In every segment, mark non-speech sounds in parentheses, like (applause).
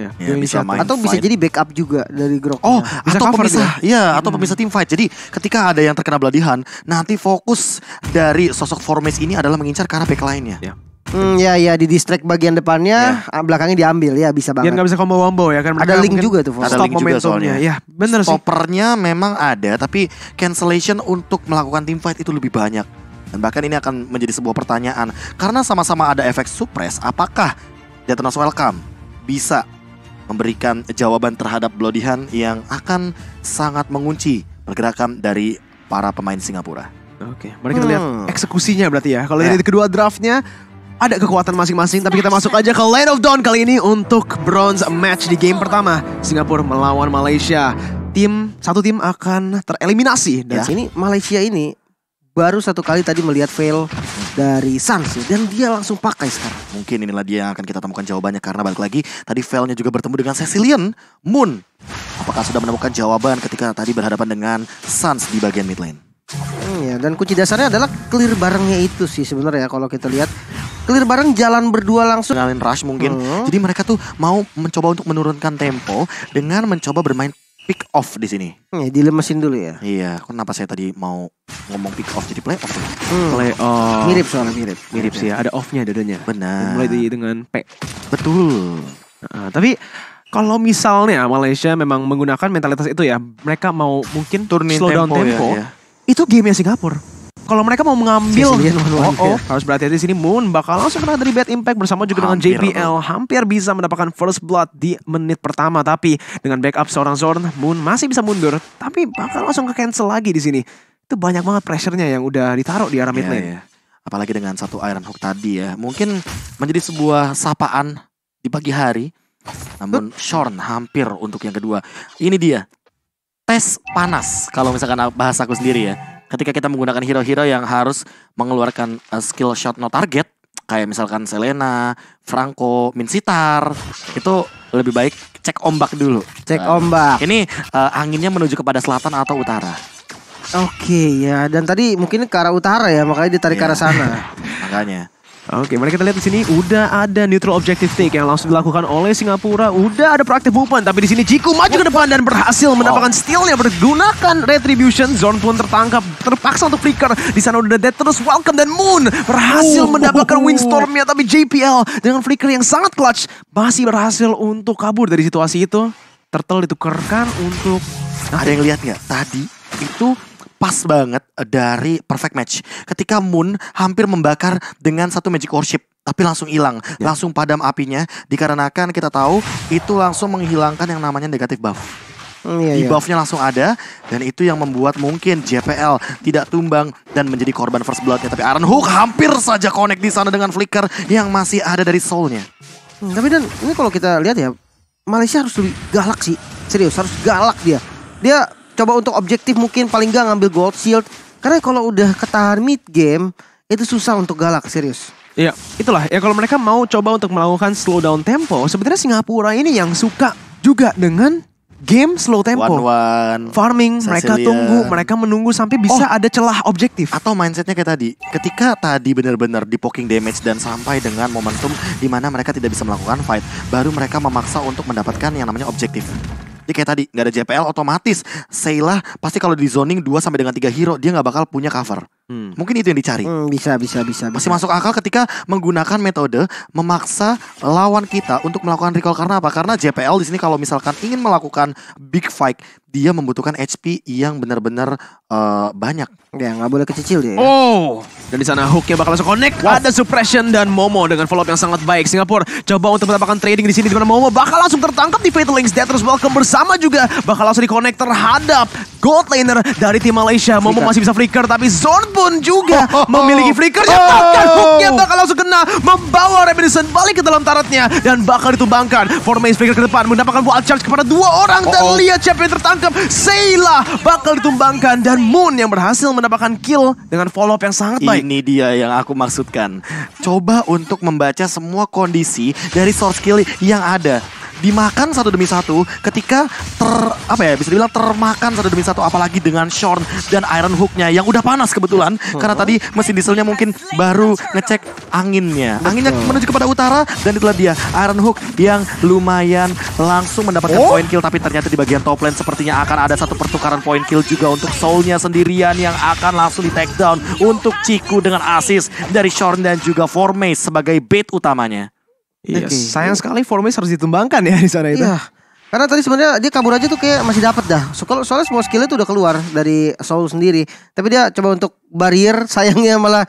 ya. ya bisa main atau fight. bisa jadi backup juga dari Grok. Oh, bisa atau pemisah. Iya, atau hmm. pemisah tim fight. Jadi ketika ada yang terkena beladihan, nanti fokus dari sosok Formes ini adalah mengincar ke back lainnya. Ya. Hmm, ya ya di distract bagian depannya, ya. Ah, belakangnya diambil ya bisa banget. Yang nggak bisa combo wombo ya kan. ada link juga tuh. Ada stop link juga soalnya. Ya, bener sih. Stoppernya memang ada, tapi cancellation untuk melakukan team fight itu lebih banyak. Dan bahkan ini akan menjadi sebuah pertanyaan karena sama-sama ada efek suppress, apakah Detonus Welcome bisa memberikan jawaban terhadap belodihan yang akan sangat mengunci pergerakan dari para pemain Singapura. Oke, mari kita hmm. lihat eksekusinya berarti ya. Kalau yeah. dari kedua draftnya ada kekuatan masing-masing tapi kita masuk aja ke Land of Dawn kali ini untuk bronze match di game pertama Singapura melawan Malaysia. Tim satu tim akan tereliminasi dan yeah. sini Malaysia ini baru satu kali tadi melihat fail dari Sans dan dia langsung pakai sekarang. Mungkin inilah dia yang akan kita temukan jawabannya karena balik lagi tadi Velnya juga bertemu dengan Cecilian Moon. Apakah sudah menemukan jawaban ketika tadi berhadapan dengan Sans di bagian mid lane? Hmm, ya, dan kunci dasarnya adalah clear barengnya itu sih sebenarnya kalau kita lihat clear bareng jalan berdua langsung ngalin rush mungkin. Hmm. Jadi mereka tuh mau mencoba untuk menurunkan tempo dengan mencoba bermain pick off di sini. Ya, dilemesin dulu ya. Iya, kenapa saya tadi mau ngomong pick off jadi play off? Ya? Hmm. Play off. Mirip soalnya mirip. Mirip sih ya, ada off-nya dadanya. Benar. Mulai di, dengan P. Betul. Uh, tapi kalau misalnya Malaysia memang menggunakan mentalitas itu ya, mereka mau mungkin turn slow tempo tempo. Ya, ya. Itu game-nya Singapura kalau mereka mau mengambil Sesilian, oh, oh, harus berhati-hati di sini Moon bakal langsung kena dari bad impact bersama juga hampir dengan JBL hampir bisa mendapatkan first blood di menit pertama tapi dengan backup seorang Zorn Moon masih bisa mundur tapi bakal langsung ke cancel lagi di sini. Itu banyak banget pressure-nya yang udah ditaruh di arah mid iya, lane. Yeah, yeah. Apalagi dengan satu Iron Hook tadi ya. Mungkin menjadi sebuah sapaan di pagi hari. Namun Shorn hampir untuk yang kedua. Ini dia. Tes panas kalau misalkan bahas aku sendiri ya ketika kita menggunakan hero-hero yang harus mengeluarkan uh, skill shot no target kayak misalkan Selena, Franco, Minsitar itu lebih baik cek ombak dulu. Cek nah, ombak. Ini uh, anginnya menuju kepada selatan atau utara. Oke okay, ya dan tadi mungkin ke arah utara ya makanya ditarik yeah. ke arah iya. sana. (laughs) makanya. Oke, mari kita lihat di sini udah ada neutral objective take yang langsung dilakukan oleh Singapura. Udah ada proactive movement, tapi di sini Jiku maju ke depan dan berhasil mendapatkan steal yang bergunakan retribution. Zone pun tertangkap, terpaksa untuk flicker. Di sana udah dead terus welcome dan Moon berhasil oh. mendapatkan windstormnya, tapi JPL dengan flicker yang sangat clutch masih berhasil untuk kabur dari situasi itu. Turtle ditukarkan untuk Nah, ada yang lihat nggak? Tadi itu pas banget eh, dari perfect match ketika Moon hampir membakar dengan satu magic worship tapi langsung hilang, yeah. langsung padam apinya dikarenakan kita tahu itu langsung menghilangkan yang namanya negatif buff. Mm, iya, iya. langsung ada dan itu yang membuat mungkin JPL tidak tumbang dan menjadi korban first bloodnya. Tapi Aaron Hook hampir saja connect di sana dengan flicker yang masih ada dari soulnya. Hmm, tapi dan ini kalau kita lihat ya Malaysia harus lebih galak sih, serius harus galak dia. Dia coba untuk objektif mungkin paling gak ngambil gold shield karena kalau udah ketahan mid game itu susah untuk galak serius. Iya, itulah ya kalau mereka mau coba untuk melakukan slow down tempo, sebenarnya Singapura ini yang suka juga dengan game slow tempo. One, one. Farming, Cecilia. mereka tunggu, mereka menunggu sampai bisa oh. ada celah objektif. Atau mindsetnya kayak tadi, ketika tadi benar-benar di poking damage dan sampai dengan momentum di mana mereka tidak bisa melakukan fight, baru mereka memaksa untuk mendapatkan yang namanya objektif. Jadi kayak tadi nggak ada JPL otomatis Seilah pasti kalau di zoning 2 sampai dengan 3 hero dia nggak bakal punya cover. Hmm. Mungkin itu yang dicari. Hmm, bisa, bisa, bisa. Masih bisa. masuk akal ketika menggunakan metode memaksa lawan kita untuk melakukan recall karena apa? Karena JPL di sini kalau misalkan ingin melakukan big fight, dia membutuhkan HP yang benar-benar uh, banyak. Ya, nggak boleh kecil dia. Ya. Oh, dan di sana hooknya bakal langsung connect. Wow. Ada suppression dan Momo dengan follow up yang sangat baik. Singapura coba untuk mendapatkan trading di sini di mana Momo bakal langsung tertangkap di Fatal Links. Dia terus welcome bersama juga bakal langsung di connect terhadap gold laner dari tim Malaysia. Momo masih bisa flicker tapi Zorn pun juga oh, (laughs) oh, memiliki flicker oh. bahkan hooknya bakal langsung kena membawa Reminiscent balik ke dalam taratnya dan bakal ditumbangkan Formasi flicker ke depan mendapatkan wall charge kepada dua orang oh, dan oh. lihat siapa yang tertangkap Sheila bakal ditumbangkan dan Moon yang berhasil mendapatkan kill dengan follow up yang sangat baik ini dia yang aku maksudkan coba untuk membaca semua kondisi dari source kill yang ada dimakan satu demi satu ketika ter apa ya bisa dibilang termakan satu demi satu apalagi dengan Shorn dan Iron Hook-nya yang udah panas kebetulan karena tadi mesin dieselnya mungkin baru ngecek anginnya. Anginnya menuju kepada utara dan itulah dia Iron Hook yang lumayan langsung mendapatkan oh. point kill tapi ternyata di bagian top lane sepertinya akan ada satu pertukaran point kill juga untuk Soulnya sendirian yang akan langsung di take down untuk Ciku dengan asis dari Shorn dan juga Formace sebagai bait utamanya. Iya, okay. sayang sekali formis harus ditumbangkan ya di sana itu. Iya. Karena tadi sebenarnya dia kabur aja tuh kayak masih dapat dah. So, kalau soalnya semua skillnya tuh udah keluar dari Soul sendiri. Tapi dia coba untuk barrier, (laughs) sayangnya malah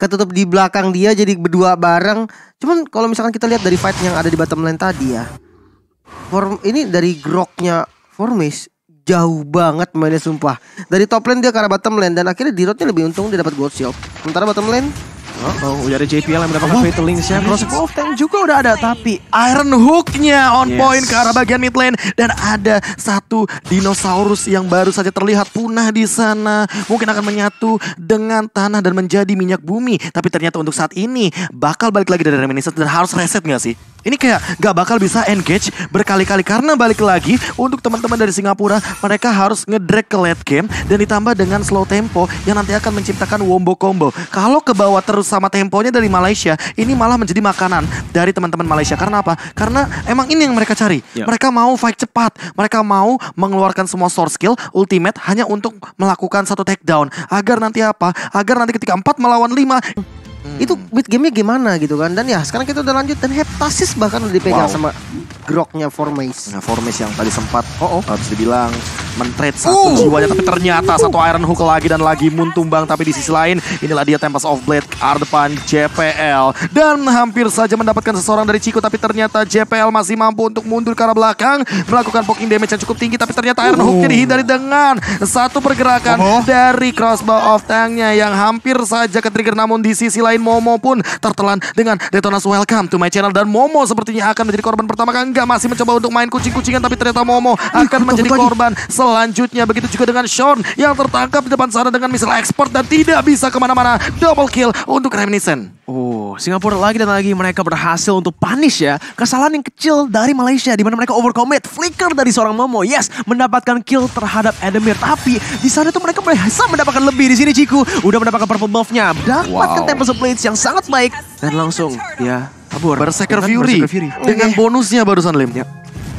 ketutup di belakang dia jadi berdua bareng. Cuman kalau misalkan kita lihat dari fight yang ada di bottom lane tadi ya. Form ini dari groknya Formis jauh banget mainnya sumpah. Dari top lane dia ke arah bottom lane dan akhirnya Dirotnya lebih untung dia dapat gold shield. Sementara bottom lane oh, udah ada JPL yang mendapatkan oh, Fatal Link ya. Cross Wolf Tank juga udah ada tapi Iron Hook-nya on yes. point ke arah bagian mid lane dan ada satu dinosaurus yang baru saja terlihat punah di sana. Mungkin akan menyatu dengan tanah dan menjadi minyak bumi. Tapi ternyata untuk saat ini bakal balik lagi dari reminiscence dan harus reset nggak sih? Ini kayak gak bakal bisa engage berkali-kali karena balik lagi untuk teman-teman dari Singapura mereka harus ngedrag ke late game dan ditambah dengan slow tempo yang nanti akan menciptakan wombo combo. Kalau ke bawah terus sama temponya dari Malaysia ini malah menjadi makanan dari teman-teman Malaysia. Karena apa? Karena emang ini yang mereka cari. Yeah. Mereka mau fight cepat, mereka mau mengeluarkan semua sword skill ultimate hanya untuk melakukan satu takedown agar nanti apa? Agar nanti ketika empat melawan lima Hmm. Itu game nya gimana gitu kan Dan ya sekarang kita udah lanjut Dan heptasis bahkan udah dipegang wow. sama groknya Formace. Nah, Formace yang tadi sempat oh, oh. harus dibilang mentret satu uh. jiwanya tapi ternyata uh. satu Iron Hook lagi dan lagi Moon tumbang tapi di sisi lain inilah dia Tempest of Blade R depan JPL dan hampir saja mendapatkan seseorang dari Chico tapi ternyata JPL masih mampu untuk mundur ke arah belakang melakukan poking damage yang cukup tinggi tapi ternyata Iron jadi uh. dihindari dengan satu pergerakan oh. dari crossbow of tanknya yang hampir saja ke trigger namun di sisi lain Momo pun tertelan dengan detonasi welcome to my channel dan Momo sepertinya akan menjadi korban pertama kan juga masih mencoba untuk main kucing-kucingan tapi ternyata Momo akan menjadi korban selanjutnya. Begitu juga dengan Sean yang tertangkap di depan sana dengan misalnya ekspor dan tidak bisa kemana-mana. Double kill untuk Reminiscent. Oh, Singapura lagi dan lagi mereka berhasil untuk punish ya kesalahan yang kecil dari Malaysia di mana mereka overcommit, flicker dari seorang Momo. Yes, mendapatkan kill terhadap Edemir. Tapi di sana tuh mereka bisa mendapatkan lebih di sini Ciku. Udah mendapatkan purple buffnya dapatkan wow. tempo yang sangat baik dan langsung ya Tabur. Berserker kan Fury. Berserker Fury. Dengan iya. bonusnya barusan Lim. Ya. Iya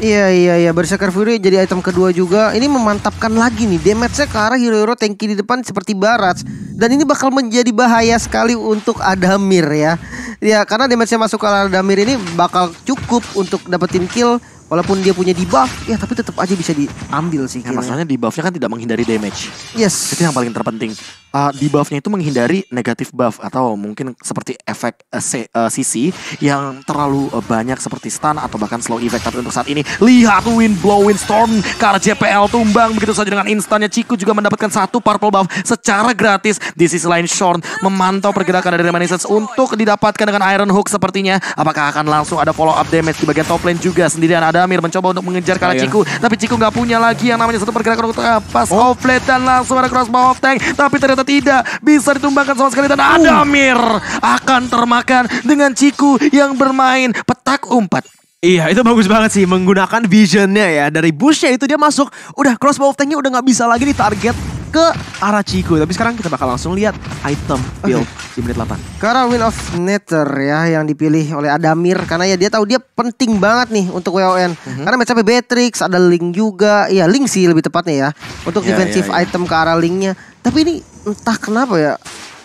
iya iya, iya. Berserker Fury jadi item kedua juga Ini memantapkan lagi nih damage-nya ke arah hero-hero tanki di depan seperti barat Dan ini bakal menjadi bahaya sekali untuk Adamir ya Ya karena damage-nya masuk ke arah Adamir ini bakal cukup untuk dapetin kill walaupun dia punya debuff ya tapi tetap aja bisa diambil sih. Nah, masalahnya debuffnya kan tidak menghindari damage. Yes. Itu yang paling terpenting. Uh, debuffnya itu menghindari negatif buff atau mungkin seperti efek uh, eh, CC eh, yang terlalu uh, banyak seperti stun atau bahkan slow effect. Tapi untuk saat ini lihat wind blow wind storm karena JPL tumbang begitu saja dengan instannya Ciku juga mendapatkan satu purple buff secara gratis. Di sisi lain Shorn memantau pergerakan dari Reminiscence untuk didapatkan dengan Iron Hook sepertinya. Apakah akan langsung ada follow up damage di bagian top lane juga sendirian ada Damir mencoba untuk mengejar ya. kala Ciku. Tapi Ciku nggak punya lagi yang namanya satu pergerakan untuk pas oh. offlet dan langsung ada crossbow off tank. Tapi ternyata tidak bisa ditumbangkan sama sekali. Dan uh. akan termakan dengan Ciku yang bermain petak umpat. Iya itu bagus banget sih menggunakan visionnya ya Dari bushnya itu dia masuk Udah crossbow of tanknya udah gak bisa lagi ditarget ke arah Chiku. Tapi sekarang kita bakal langsung lihat item build okay. di menit 8. Karena win of nature ya yang dipilih oleh Adamir karena ya dia tahu dia penting banget nih untuk WON. Mm -hmm. Karena matchupnya Beatrix, ada Link juga. Ya Link sih lebih tepatnya ya. Untuk yeah, defensive yeah, yeah. item ke arah Linknya. Tapi ini entah kenapa ya.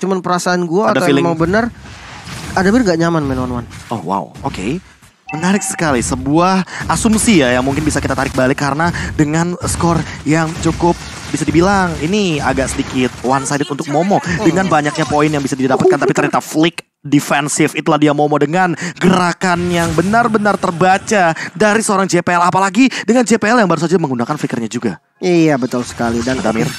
Cuman perasaan gue ada atau feeling... emang bener Adamir gak nyaman main one one. Oh wow, oke. Okay. Menarik sekali sebuah asumsi ya yang mungkin bisa kita tarik balik karena dengan skor yang cukup bisa dibilang ini agak sedikit one sided untuk Momo dengan banyaknya poin yang bisa didapatkan oh, tapi ternyata Flick defensif itulah dia Momo dengan gerakan yang benar-benar terbaca dari seorang JPL apalagi dengan JPL yang baru saja menggunakan flickernya juga. Iya betul sekali dan Damir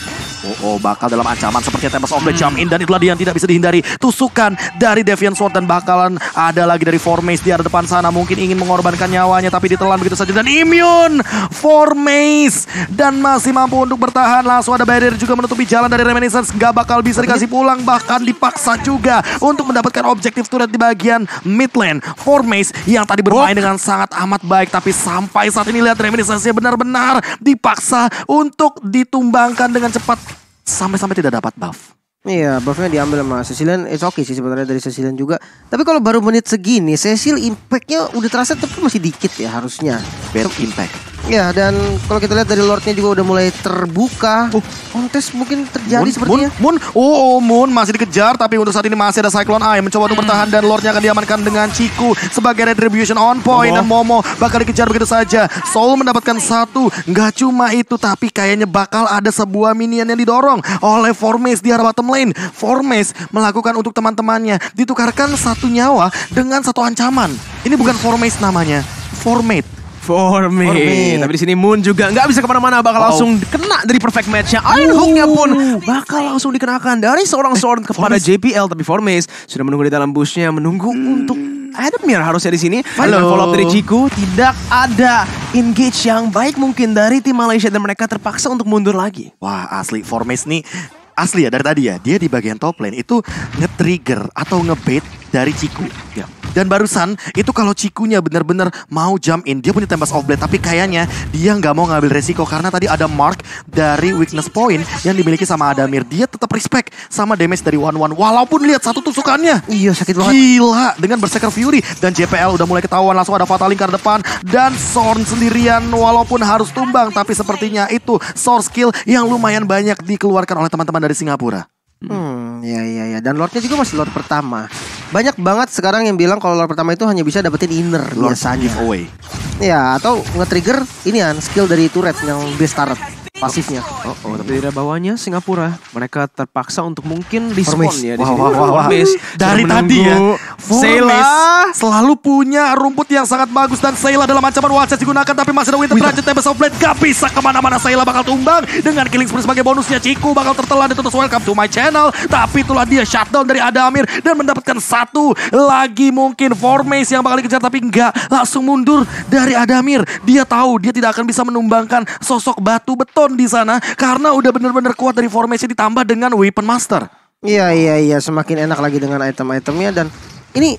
Oh, oh bakal dalam ancaman seperti tembus of the jump in hmm. dan itulah dia yang tidak bisa dihindari. Tusukan dari Devian Sword dan bakalan ada lagi dari Formace di arah depan sana mungkin ingin mengorbankan nyawanya tapi ditelan begitu saja dan immune Formace dan masih mampu untuk bertahan. Langsung ada barrier juga menutupi jalan dari Reminiscence Gak bakal bisa dikasih pulang bahkan dipaksa juga untuk mendapatkan objektif turret di bagian mid lane. Formace yang tadi bermain oh. dengan sangat amat baik tapi sampai saat ini lihat Reminiscence nya benar-benar dipaksa untuk ditumbangkan dengan cepat sampai-sampai tidak dapat buff. Iya, buffnya diambil sama Cecilian. It's okay sih sebenarnya dari Cecilian juga. Tapi kalau baru menit segini, Cecil impactnya udah terasa tapi masih dikit ya harusnya. Bad impact. Ya dan kalau kita lihat dari Lordnya juga udah mulai terbuka. Oh. Kontes mungkin terjadi Moon, sepertinya. Moon, ya. Moon, oh, oh Moon masih dikejar tapi untuk saat ini masih ada Cyclone Eye mencoba untuk hmm. bertahan dan Lordnya akan diamankan dengan Chiku sebagai retribution on point Momo. Oh. dan Momo bakal dikejar begitu saja. Soul mendapatkan satu, nggak cuma itu tapi kayaknya bakal ada sebuah minion yang didorong oleh Formes di arah bottom lane. Formes melakukan untuk teman-temannya ditukarkan satu nyawa dengan satu ancaman. Ini bukan Formes namanya, Formate. For me. For me. Tapi di sini Moon juga nggak bisa kemana-mana, bakal wow. langsung kena dari perfect matchnya. Iron oh. Hooknya pun bakal langsung dikenakan dari seorang Sword eh, kepada Formis. JPL, tapi For Formis sudah menunggu di dalam busnya, menunggu hmm. untuk Ademir harusnya di sini. Halo. Follow up dari Jiku tidak ada engage yang baik mungkin dari tim Malaysia dan mereka terpaksa untuk mundur lagi. Wah asli For Formis nih asli ya dari tadi ya dia di bagian top lane itu nge-trigger atau nge-bait dari Ciku. Ya. Dan barusan itu kalau cikunya benar-benar mau jump in, dia punya tembas off blade. Tapi kayaknya dia nggak mau ngambil resiko karena tadi ada mark dari weakness point yang dimiliki sama Adamir. Dia tetap respect sama damage dari One One. Walaupun lihat satu tusukannya. Iya sakit banget. Gila dengan Berserker Fury dan JPL udah mulai ketahuan langsung ada Fatal Lingkar depan dan Sorn sendirian walaupun harus tumbang tapi sepertinya itu source skill yang lumayan banyak dikeluarkan oleh teman-teman dari Singapura. Hmm, ya ya ya. Dan Lordnya juga masih Lord pertama banyak banget sekarang yang bilang kalau lore pertama itu hanya bisa dapetin inner Lord biasanya. Ya, atau nge-trigger ini ya skill dari turret yang base turret pasifnya. Oh, oh tapi daerah bawahnya Singapura, mereka terpaksa untuk mungkin respon ya di wow, sini. Wow, wow, Dari tadi ya. Sela selalu punya rumput yang sangat bagus dan Sela dalam ancaman wajah digunakan tapi masih ada Winter Blade Tempest of Blade gak bisa kemana-mana Sela bakal tumbang dengan killing spree sebagai bonusnya Ciku bakal tertelan di Tutus Welcome to my channel tapi itulah dia shutdown dari Adamir dan mendapatkan satu lagi mungkin Formace yang bakal dikejar tapi enggak langsung mundur dari Adamir dia tahu dia tidak akan bisa menumbangkan sosok batu beton down di sana karena udah bener-bener kuat dari formasi ditambah dengan weapon master. Iya iya iya semakin enak lagi dengan item-itemnya dan ini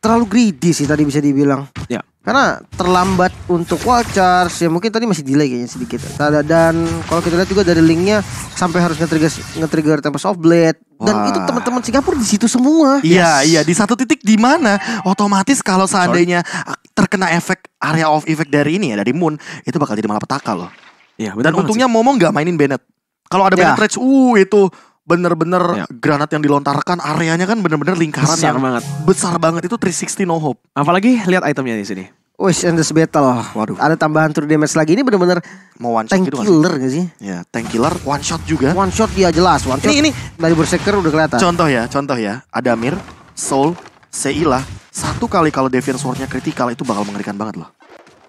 terlalu greedy sih tadi bisa dibilang. Ya. Karena terlambat untuk wall charge ya mungkin tadi masih delay kayaknya sedikit. Dan kalau kita lihat juga dari linknya sampai harus nge-trigger nge-trigger Tempest of Blade dan itu teman-teman Singapura di situ semua. Iya yes. iya di satu titik di mana otomatis kalau seandainya ah, terkena efek area of effect dari ini ya dari Moon itu bakal jadi malapetaka loh. Iya, benar Dan untungnya sih. Momo nggak mainin Bennett. Kalau ada ya. Bennett Rage, uh itu bener-bener ya. granat yang dilontarkan areanya kan bener-bener lingkaran besar yang banget. besar banget itu 360 no hope. Apalagi lihat itemnya di sini. Wish and this battle. Waduh. Ada tambahan true damage lagi ini bener-bener mau one shot tank gitu killer gak sih? Ya, tank killer one shot juga. One shot ya jelas, one shot. Ini ini dari berserker udah kelihatan. Contoh ya, contoh ya. Ada Mir, Soul, Seila. Satu kali kalau Deviant sword kritikal itu bakal mengerikan banget loh.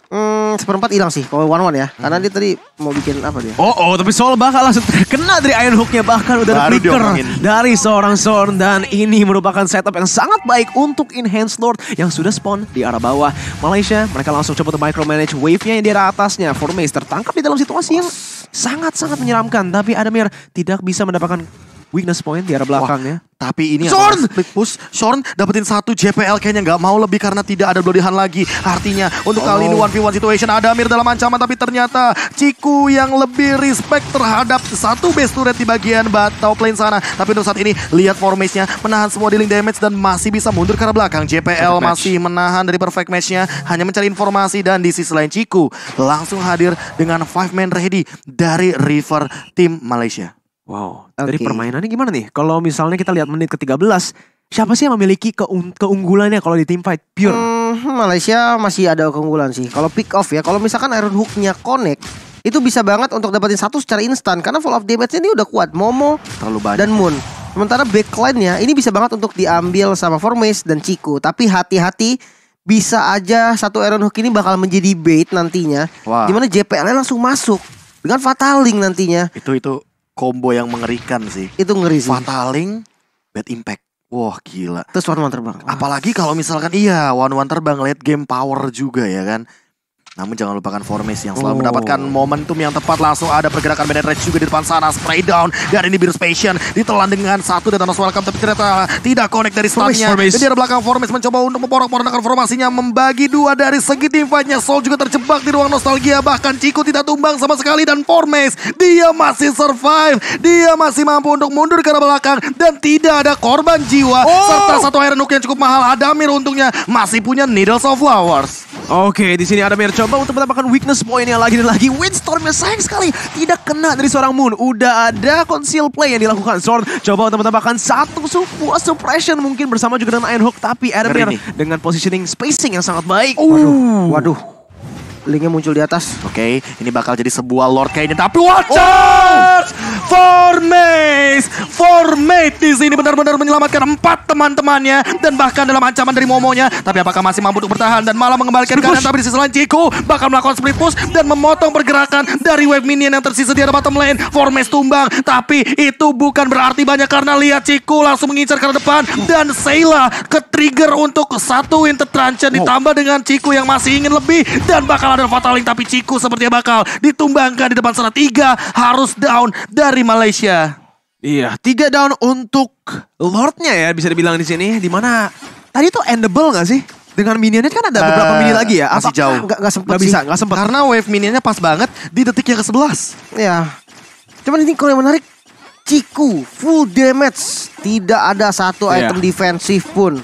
Hmm, seperempat hilang sih kalau one one ya. Karena hmm. dia tadi mau bikin apa dia? Oh, oh, tapi soal bakal langsung terkena dari Iron Hook-nya bahkan udah flicker dari seorang Sorn dan ini merupakan setup yang sangat baik untuk Enhanced Lord yang sudah spawn di arah bawah. Malaysia, mereka langsung coba untuk micromanage wave-nya yang di arah atasnya. formace tertangkap di dalam situasi yang sangat-sangat menyeramkan tapi Adamir tidak bisa mendapatkan weakness point di arah belakangnya. Wah, tapi ini Shorn! split push, Shorn dapetin satu JPL kayaknya nggak mau lebih karena tidak ada bloody hand lagi. Artinya untuk oh. kali ini 1v1 situation ada Amir dalam ancaman tapi ternyata Ciku yang lebih respect terhadap satu base turret di bagian batau plane sana. Tapi untuk saat ini lihat formasinya menahan semua dealing damage dan masih bisa mundur ke arah belakang. JPL masih menahan dari perfect matchnya hanya mencari informasi dan di sisi lain Ciku langsung hadir dengan five man ready dari River Team Malaysia. Wow. Okay. Dari permainannya gimana nih? Kalau misalnya kita lihat menit ke-13, siapa sih yang memiliki keung keunggulannya kalau di tim fight pure? Hmm, Malaysia masih ada keunggulan sih. Kalau pick off ya, kalau misalkan Iron hooknya connect, itu bisa banget untuk dapetin satu secara instan karena full of damage-nya ini udah kuat. Momo terlalu banyak. Dan Moon. Sementara backline-nya ini bisa banget untuk diambil sama Formis dan Chiku, tapi hati-hati bisa aja satu Iron Hook ini bakal menjadi bait nantinya. Wow. Dimana JPL langsung masuk dengan Fatal Link nantinya. Itu itu combo yang mengerikan sih. Itu ngeri sih. Fataling, bad impact. Wah gila. Terus one one terbang. Apalagi kalau misalkan iya one one terbang late game power juga ya kan. Namun jangan lupakan Formis yang selalu oh. mendapatkan momentum yang tepat. Langsung ada pergerakan Bandit Rage juga di depan sana. Spray down dari biru Passion. Ditelan dengan satu dan Thanos Welcome. Tapi ternyata tidak connect dari stunnya. Jadi ada belakang Formis mencoba untuk memporak-porandakan formasinya. Membagi dua dari segi tim Soul juga terjebak di ruang nostalgia. Bahkan ciku tidak tumbang sama sekali. Dan Formis dia masih survive. Dia masih mampu untuk mundur ke arah belakang. Dan tidak ada korban jiwa. Oh. Serta satu air Hook yang cukup mahal. Adamir untungnya masih punya Needles of Flowers. Oke, di sini ada Adamir coba untuk menambahkan weakness pointnya lagi dan lagi. Windstormnya sayang sekali tidak kena dari seorang Moon. Udah ada conceal play yang dilakukan Sword. Coba untuk menambahkan satu sebuah suppression mungkin bersama juga dengan Iron Hook. Tapi Adamir dengan positioning spacing yang sangat baik. Waduh, waduh linknya muncul di atas. Oke, okay, ini bakal jadi sebuah lord kayaknya. Tapi watch oh, out! Oh! four mate di sini benar-benar menyelamatkan empat teman-temannya dan bahkan dalam ancaman dari Momonya. Tapi apakah masih mampu untuk bertahan dan malah mengembalikan keadaan? Tapi di sisi lain Chico bakal melakukan split push dan memotong pergerakan dari wave minion yang tersisa di bottom lane. maze tumbang, tapi itu bukan berarti banyak karena lihat Chico langsung mengincar ke depan dan Sheila ke trigger untuk satu Winter ditambah dengan Chico yang masih ingin lebih dan bakal Under Fataling tapi Ciku sepertinya bakal ditumbangkan di depan sana. Tiga harus down dari Malaysia. Iya, tiga down untuk Lordnya ya bisa dibilang di sini. Dimana tadi tuh endable gak sih? dengan minionnya kan ada beberapa uh, mini lagi ya. Masih jauh. Gak, gak sempet gak bisa, gak sempet. Karena wave minionnya pas banget di detik yang ke-11. Ya. Cuman ini kalau yang menarik, Ciku full damage. Tidak ada satu yeah. item defensif pun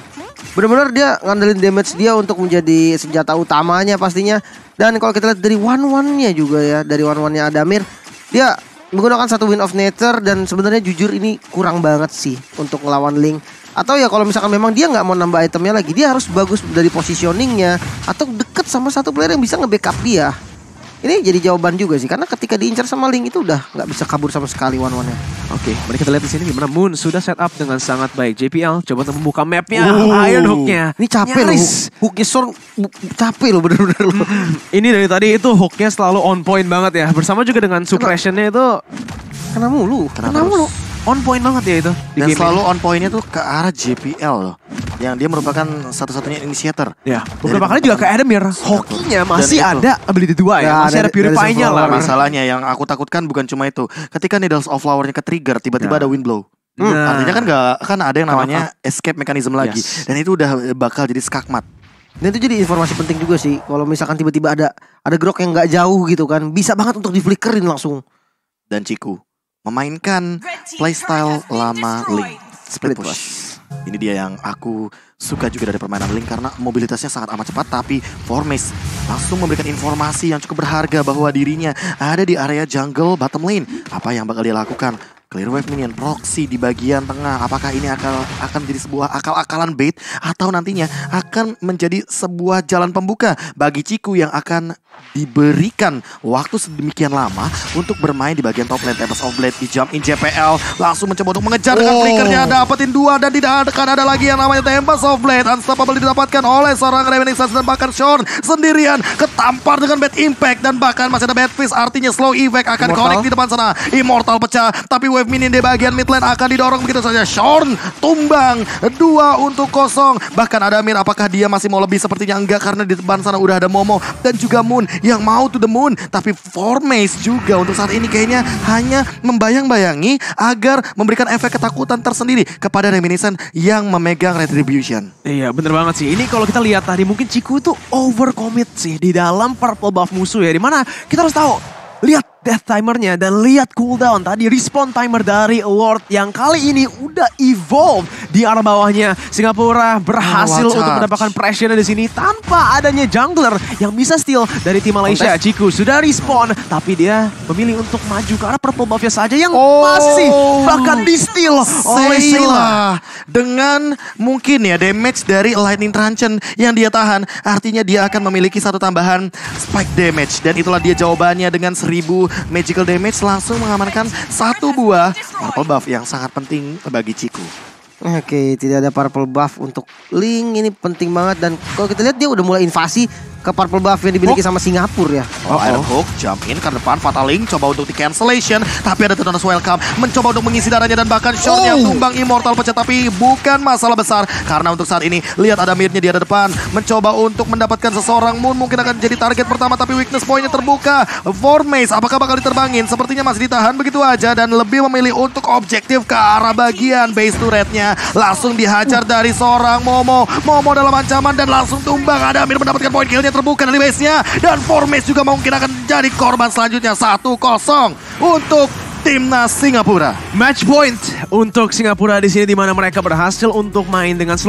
benar-benar dia ngandelin damage dia untuk menjadi senjata utamanya pastinya dan kalau kita lihat dari one one nya juga ya dari one one nya Adamir dia menggunakan satu win of nature dan sebenarnya jujur ini kurang banget sih untuk ngelawan Link atau ya kalau misalkan memang dia nggak mau nambah itemnya lagi dia harus bagus dari positioningnya atau deket sama satu player yang bisa nge-backup dia ini jadi jawaban juga sih karena ketika diincar sama Link itu udah nggak bisa kabur sama sekali one one-nya. Oke, mari kita lihat di sini gimana Moon sudah set up dengan sangat baik. JPL coba untuk membuka mapnya, uh, iron hooknya. Ini capek Nyaris. loh, hooknya Sorn capek loh bener-bener loh. (laughs) ini dari tadi itu hooknya selalu on point banget ya. Bersama juga dengan suppressionnya itu. Kena mulu, kena, kena mulu on point banget ya itu. Dan selalu on pointnya tuh ke arah JPL loh. Yang dia merupakan satu-satunya inisiator. Ya, beberapa kali juga ke Ademir. Hokinya ya, masih ada ability 2 ya, ya masih ada purify-nya lah. Masalahnya yang aku takutkan bukan cuma itu. Ketika Needles of Flower-nya ke-trigger, tiba-tiba ya. ada wind blow. Hmm. Nah. Artinya kan gak, kan ada yang namanya escape mechanism lagi. Yes. Dan itu udah bakal jadi skakmat. Dan itu jadi informasi penting juga sih. Kalau misalkan tiba-tiba ada ada grok yang gak jauh gitu kan, bisa banget untuk di flickerin langsung. Dan Ciku memainkan playstyle lama Link Split Push. Ini dia yang aku suka juga dari permainan Link karena mobilitasnya sangat amat cepat tapi Formis langsung memberikan informasi yang cukup berharga bahwa dirinya ada di area jungle bottom lane. Apa yang bakal dia lakukan? Clear Wave Minion, proxy di bagian tengah. Apakah ini akan akan menjadi sebuah akal-akalan bait atau nantinya akan menjadi sebuah jalan pembuka bagi Ciku yang akan diberikan waktu sedemikian lama untuk bermain di bagian top lane Tempest of Blade di jump in JPL langsung mencoba untuk mengejar dengan oh. flickernya dapetin dua dan tidak ada. akan ada lagi yang namanya Tempest of Blade unstoppable didapatkan oleh seorang Sense dan bahkan Sean sendirian ketampar dengan bad impact dan bahkan masih ada bad fist artinya slow effect akan Immortal. connect di depan sana Immortal pecah tapi wave minion di bagian mid lane akan didorong begitu saja. Sean tumbang. Dua untuk kosong. Bahkan ada Amir. apakah dia masih mau lebih sepertinya enggak karena di depan sana udah ada Momo dan juga Moon yang mau to the Moon. Tapi Formace juga untuk saat ini kayaknya hanya membayang-bayangi agar memberikan efek ketakutan tersendiri kepada Reminiscent yang memegang Retribution. Iya bener banget sih. Ini kalau kita lihat tadi mungkin Ciku itu overcommit sih di dalam purple buff musuh ya. Dimana kita harus tahu, lihat death timernya dan lihat cooldown tadi respawn timer dari Lord yang kali ini udah evolve di arah bawahnya Singapura berhasil oh, untuk mendapatkan pressure di sini tanpa adanya jungler yang bisa steal dari tim Malaysia Contest. Ciku sudah respawn tapi dia memilih untuk maju ke arah purple buffnya saja yang oh, masih bahkan di steal oleh Sheila dengan mungkin ya damage dari lightning truncheon yang dia tahan artinya dia akan memiliki satu tambahan spike damage dan itulah dia jawabannya dengan 1000 Magical damage langsung mengamankan satu buah purple buff yang sangat penting bagi Ciku. Oke, okay, tidak ada purple buff untuk Link ini penting banget dan kalau kita lihat dia udah mulai invasi ke purple buff yang dimiliki Hook. sama Singapura ya. Oh, oh, Iron jump in ke depan Fatal Link coba untuk di cancellation tapi ada Tetanus Welcome mencoba untuk mengisi darahnya dan bahkan shortnya oh. tumbang Immortal pecah tapi bukan masalah besar karena untuk saat ini lihat ada mirnya di ada depan mencoba untuk mendapatkan seseorang Moon mungkin akan jadi target pertama tapi weakness pointnya terbuka Formace apakah bakal diterbangin sepertinya masih ditahan begitu aja dan lebih memilih untuk objektif ke arah bagian base turretnya langsung dihajar dari seorang Momo Momo dalam ancaman dan langsung tumbang ada Amir mendapatkan poin killnya terbuka dari base-nya. Dan Formes juga mungkin akan jadi korban selanjutnya. satu kosong untuk timnas Singapura. Match point untuk Singapura di sini di mana mereka berhasil untuk main dengan